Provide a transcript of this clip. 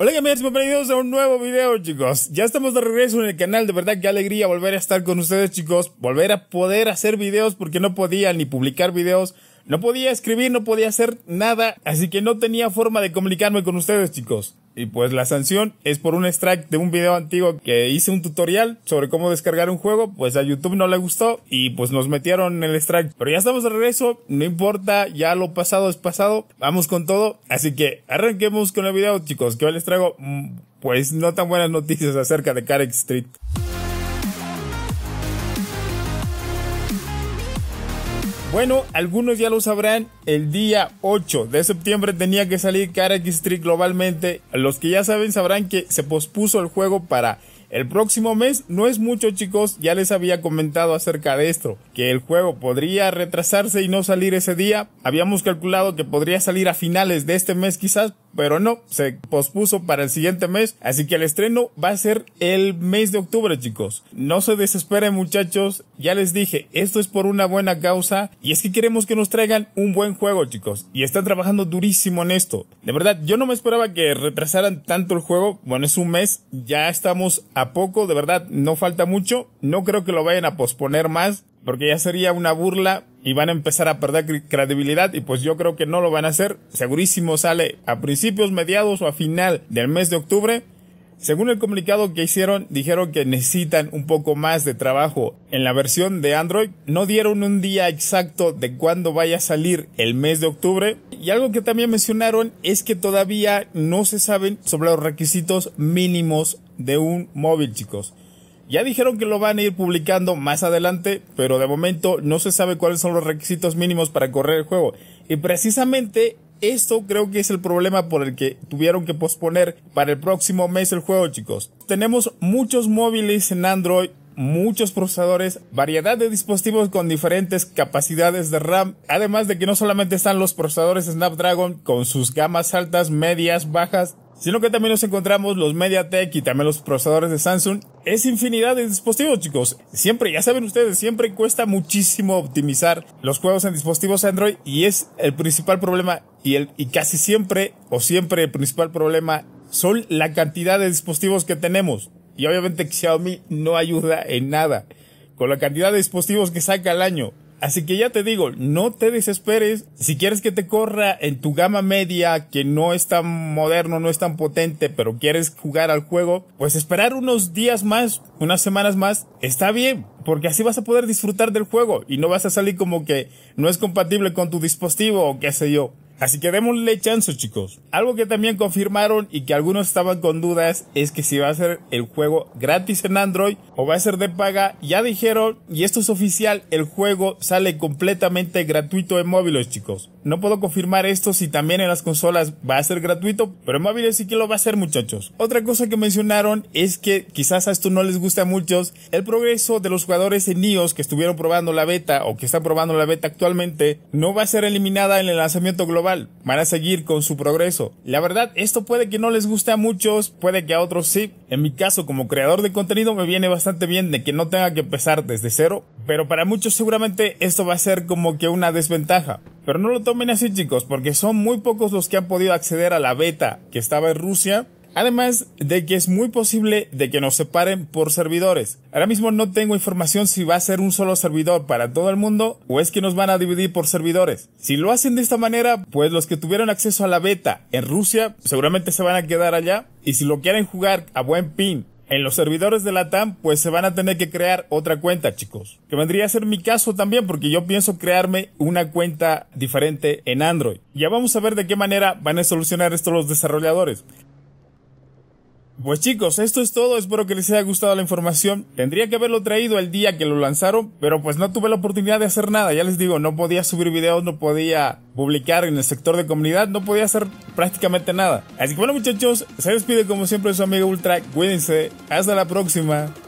Hola gamers, bienvenidos a un nuevo video chicos Ya estamos de regreso en el canal, de verdad qué alegría volver a estar con ustedes chicos Volver a poder hacer videos porque no podía ni publicar videos no podía escribir, no podía hacer nada, así que no tenía forma de comunicarme con ustedes, chicos. Y pues la sanción es por un extract de un video antiguo que hice un tutorial sobre cómo descargar un juego, pues a YouTube no le gustó y pues nos metieron en el extract. Pero ya estamos de regreso, no importa, ya lo pasado es pasado, vamos con todo. Así que arranquemos con el video chicos, que hoy les traigo mm, pues no tan buenas noticias acerca de Carex Street. Bueno, algunos ya lo sabrán, el día 8 de septiembre tenía que salir X Street globalmente. Los que ya saben sabrán que se pospuso el juego para el próximo mes no es mucho chicos, ya les había comentado acerca de esto, que el juego podría retrasarse y no salir ese día. Habíamos calculado que podría salir a finales de este mes quizás, pero no, se pospuso para el siguiente mes. Así que el estreno va a ser el mes de octubre, chicos. No se desesperen, muchachos. Ya les dije, esto es por una buena causa. Y es que queremos que nos traigan un buen juego, chicos. Y están trabajando durísimo en esto. De verdad, yo no me esperaba que retrasaran tanto el juego. Bueno, es un mes. Ya estamos a poco. De verdad, no falta mucho. No creo que lo vayan a posponer más porque ya sería una burla y van a empezar a perder credibilidad y pues yo creo que no lo van a hacer. Segurísimo sale a principios, mediados o a final del mes de octubre. Según el comunicado que hicieron, dijeron que necesitan un poco más de trabajo en la versión de Android. No dieron un día exacto de cuándo vaya a salir el mes de octubre. Y algo que también mencionaron es que todavía no se saben sobre los requisitos mínimos de un móvil, chicos. Ya dijeron que lo van a ir publicando más adelante, pero de momento no se sabe cuáles son los requisitos mínimos para correr el juego. Y precisamente esto creo que es el problema por el que tuvieron que posponer para el próximo mes el juego, chicos. Tenemos muchos móviles en Android, muchos procesadores, variedad de dispositivos con diferentes capacidades de RAM, además de que no solamente están los procesadores Snapdragon con sus gamas altas, medias, bajas, sino que también nos encontramos los MediaTek y también los procesadores de Samsung. Es infinidad de dispositivos, chicos. Siempre, ya saben ustedes, siempre cuesta muchísimo optimizar los juegos en dispositivos Android y es el principal problema y, el, y casi siempre o siempre el principal problema son la cantidad de dispositivos que tenemos. Y obviamente Xiaomi no ayuda en nada con la cantidad de dispositivos que saca al año. Así que ya te digo, no te desesperes. Si quieres que te corra en tu gama media, que no es tan moderno, no es tan potente, pero quieres jugar al juego, pues esperar unos días más, unas semanas más, está bien, porque así vas a poder disfrutar del juego y no vas a salir como que no es compatible con tu dispositivo o qué sé yo. Así que démosle chance, chicos. Algo que también confirmaron y que algunos estaban con dudas es que si va a ser el juego gratis en Android o va a ser de paga, ya dijeron, y esto es oficial, el juego sale completamente gratuito en móviles, chicos. No puedo confirmar esto si también en las consolas va a ser gratuito, pero en móviles sí que lo va a ser, muchachos. Otra cosa que mencionaron es que quizás a esto no les gusta a muchos, el progreso de los jugadores en iOS que estuvieron probando la beta o que están probando la beta actualmente no va a ser eliminada en el lanzamiento global van a seguir con su progreso. La verdad, esto puede que no les guste a muchos, puede que a otros sí. En mi caso, como creador de contenido, me viene bastante bien de que no tenga que empezar desde cero, pero para muchos seguramente esto va a ser como que una desventaja. Pero no lo tomen así chicos, porque son muy pocos los que han podido acceder a la beta que estaba en Rusia Además de que es muy posible de que nos separen por servidores. Ahora mismo no tengo información si va a ser un solo servidor para todo el mundo o es que nos van a dividir por servidores. Si lo hacen de esta manera, pues los que tuvieron acceso a la beta en Rusia seguramente se van a quedar allá y si lo quieren jugar a buen pin en los servidores de la TAM, pues se van a tener que crear otra cuenta, chicos. Que vendría a ser mi caso también, porque yo pienso crearme una cuenta diferente en Android. Ya vamos a ver de qué manera van a solucionar esto los desarrolladores. Pues chicos, esto es todo, espero que les haya gustado la información. Tendría que haberlo traído el día que lo lanzaron, pero pues no tuve la oportunidad de hacer nada. Ya les digo, no podía subir videos, no podía publicar en el sector de comunidad, no podía hacer prácticamente nada. Así que bueno muchachos, se despide como siempre su amigo Ultra, cuídense, hasta la próxima.